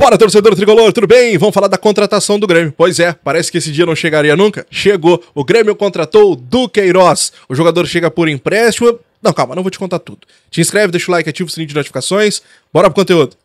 Bora, torcedor tricolor, tudo bem? Vamos falar da contratação do Grêmio. Pois é, parece que esse dia não chegaria nunca. Chegou. O Grêmio contratou o Duqueiroz. O jogador chega por empréstimo. Não, calma, não vou te contar tudo. Te inscreve, deixa o like, ativa o sininho de notificações. Bora pro conteúdo.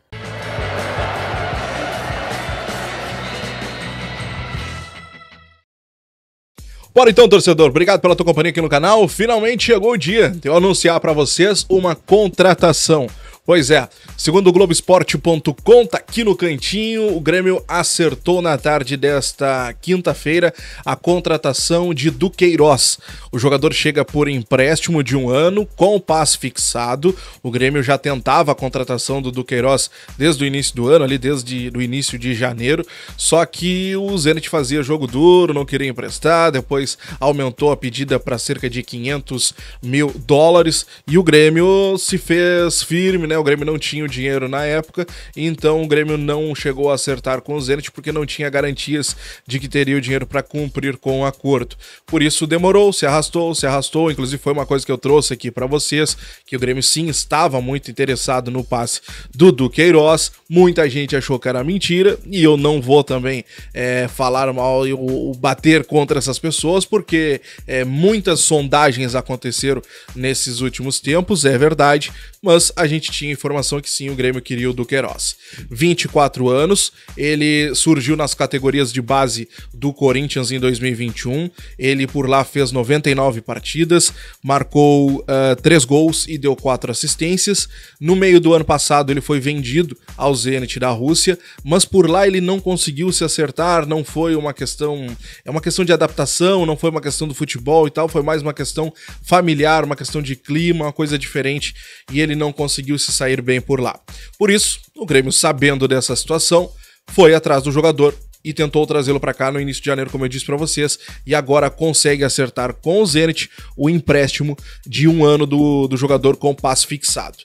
Bora então, torcedor. Obrigado pela tua companhia aqui no canal. Finalmente chegou o dia de eu anunciar para vocês uma contratação. Pois é, segundo o Globoesporte.com, tá aqui no cantinho, o Grêmio acertou na tarde desta quinta-feira a contratação de Duqueiroz. O jogador chega por empréstimo de um ano, com o passe fixado. O Grêmio já tentava a contratação do Duqueiroz desde o início do ano, ali desde o início de janeiro, só que o Zenit fazia jogo duro, não queria emprestar, depois aumentou a pedida para cerca de 500 mil dólares e o Grêmio se fez firme, né? né? O Grêmio não tinha o dinheiro na época, então o Grêmio não chegou a acertar com o Zenit porque não tinha garantias de que teria o dinheiro para cumprir com o acordo. Por isso demorou, se arrastou, se arrastou. Inclusive foi uma coisa que eu trouxe aqui para vocês, que o Grêmio sim estava muito interessado no passe do Duqueiroz. Muita gente achou que era mentira e eu não vou também é, falar mal e bater contra essas pessoas porque é, muitas sondagens aconteceram nesses últimos tempos, é verdade, mas a gente tinha tinha informação que sim, o Grêmio queria o Duqueiroz. 24 anos, ele surgiu nas categorias de base do Corinthians em 2021. Ele por lá fez 99 partidas, marcou uh, eh, 3 gols e deu 4 assistências. No meio do ano passado, ele foi vendido ao Zenit da Rússia, mas por lá ele não conseguiu se acertar, não foi uma questão. É uma questão de adaptação, não foi uma questão do futebol e tal, foi mais uma questão familiar, uma questão de clima, uma coisa diferente, e ele não conseguiu se sair bem por lá. Por isso, o Grêmio, sabendo dessa situação, foi atrás do jogador e tentou trazê-lo para cá no início de janeiro, como eu disse para vocês, e agora consegue acertar com o Zenit o empréstimo de um ano do, do jogador com passo fixado.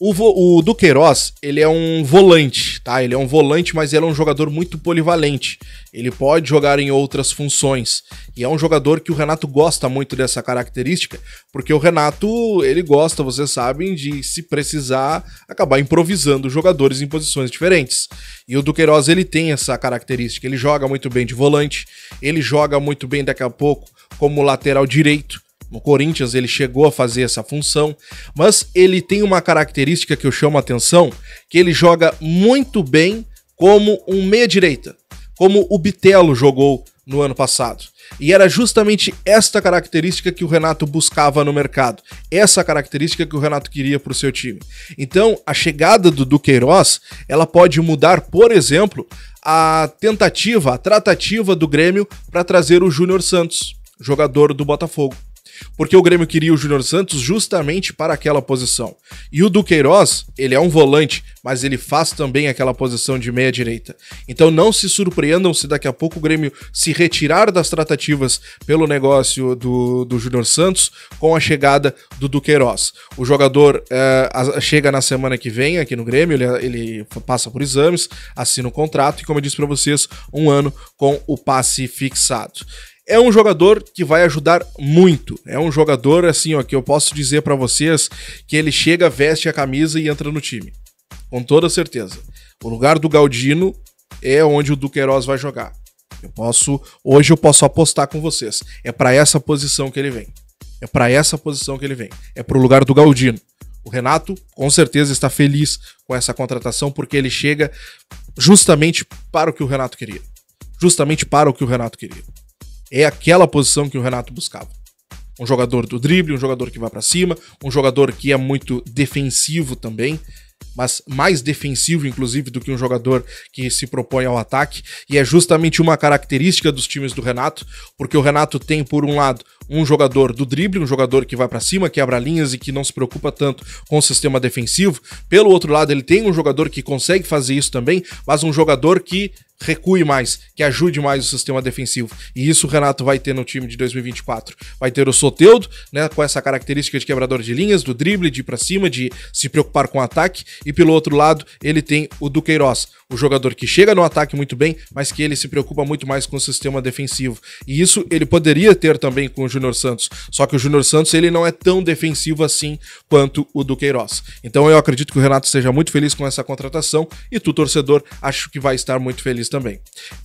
O, o Duqueiroz, ele é um volante, tá? Ele é um volante, mas ele é um jogador muito polivalente. Ele pode jogar em outras funções. E é um jogador que o Renato gosta muito dessa característica, porque o Renato, ele gosta, vocês sabem, de se precisar acabar improvisando jogadores em posições diferentes. E o Duqueiroz, ele tem essa característica. Ele joga muito bem de volante, ele joga muito bem daqui a pouco como lateral direito no Corinthians ele chegou a fazer essa função, mas ele tem uma característica que eu chamo a atenção, que ele joga muito bem como um meia-direita, como o Bitelo jogou no ano passado. E era justamente esta característica que o Renato buscava no mercado, essa característica que o Renato queria para o seu time. Então, a chegada do Duqueiroz, ela pode mudar, por exemplo, a tentativa, a tratativa do Grêmio para trazer o Júnior Santos, jogador do Botafogo. Porque o Grêmio queria o Júnior Santos justamente para aquela posição. E o Duqueiroz, ele é um volante, mas ele faz também aquela posição de meia direita. Então não se surpreendam se daqui a pouco o Grêmio se retirar das tratativas pelo negócio do, do Júnior Santos com a chegada do Duqueiroz. O jogador é, chega na semana que vem aqui no Grêmio, ele, ele passa por exames, assina o contrato e, como eu disse para vocês, um ano com o passe fixado é um jogador que vai ajudar muito. É um jogador assim, ó, que eu posso dizer para vocês que ele chega, veste a camisa e entra no time. Com toda certeza. O lugar do Galdino é onde o Duqueiroz vai jogar. Eu posso, hoje eu posso apostar com vocês. É para essa posição que ele vem. É para essa posição que ele vem. É pro lugar do Galdino. O Renato com certeza está feliz com essa contratação porque ele chega justamente para o que o Renato queria. Justamente para o que o Renato queria. É aquela posição que o Renato buscava. Um jogador do drible, um jogador que vai para cima, um jogador que é muito defensivo também, mas mais defensivo inclusive do que um jogador que se propõe ao ataque, e é justamente uma característica dos times do Renato, porque o Renato tem por um lado um jogador do drible, um jogador que vai para cima, quebra linhas e que não se preocupa tanto com o sistema defensivo. Pelo outro lado, ele tem um jogador que consegue fazer isso também, mas um jogador que recue mais, que ajude mais o sistema defensivo. E isso o Renato vai ter no time de 2024. Vai ter o Soteudo, né, com essa característica de quebrador de linhas, do drible, de ir para cima, de se preocupar com o ataque. E pelo outro lado, ele tem o Duqueiroz, o jogador que chega no ataque muito bem, mas que ele se preocupa muito mais com o sistema defensivo. E isso ele poderia ter também com o Júnior Santos. Só que o Júnior Santos, ele não é tão defensivo assim quanto o Duqueiroz. Então eu acredito que o Renato seja muito feliz com essa contratação e tu torcedor acho que vai estar muito feliz também.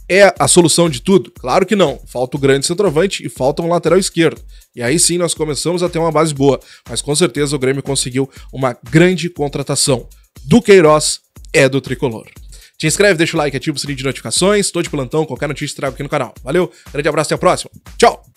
É a solução de tudo? Claro que não. Falta o grande centroavante e falta um lateral esquerdo. E aí sim nós começamos a ter uma base boa, mas com certeza o Grêmio conseguiu uma grande contratação. Do Queiroz é do tricolor. Te inscreve, deixa o like, ativa o sininho de notificações. Estou de plantão, qualquer notícia trago aqui no canal. Valeu, grande abraço, e até a próxima. Tchau!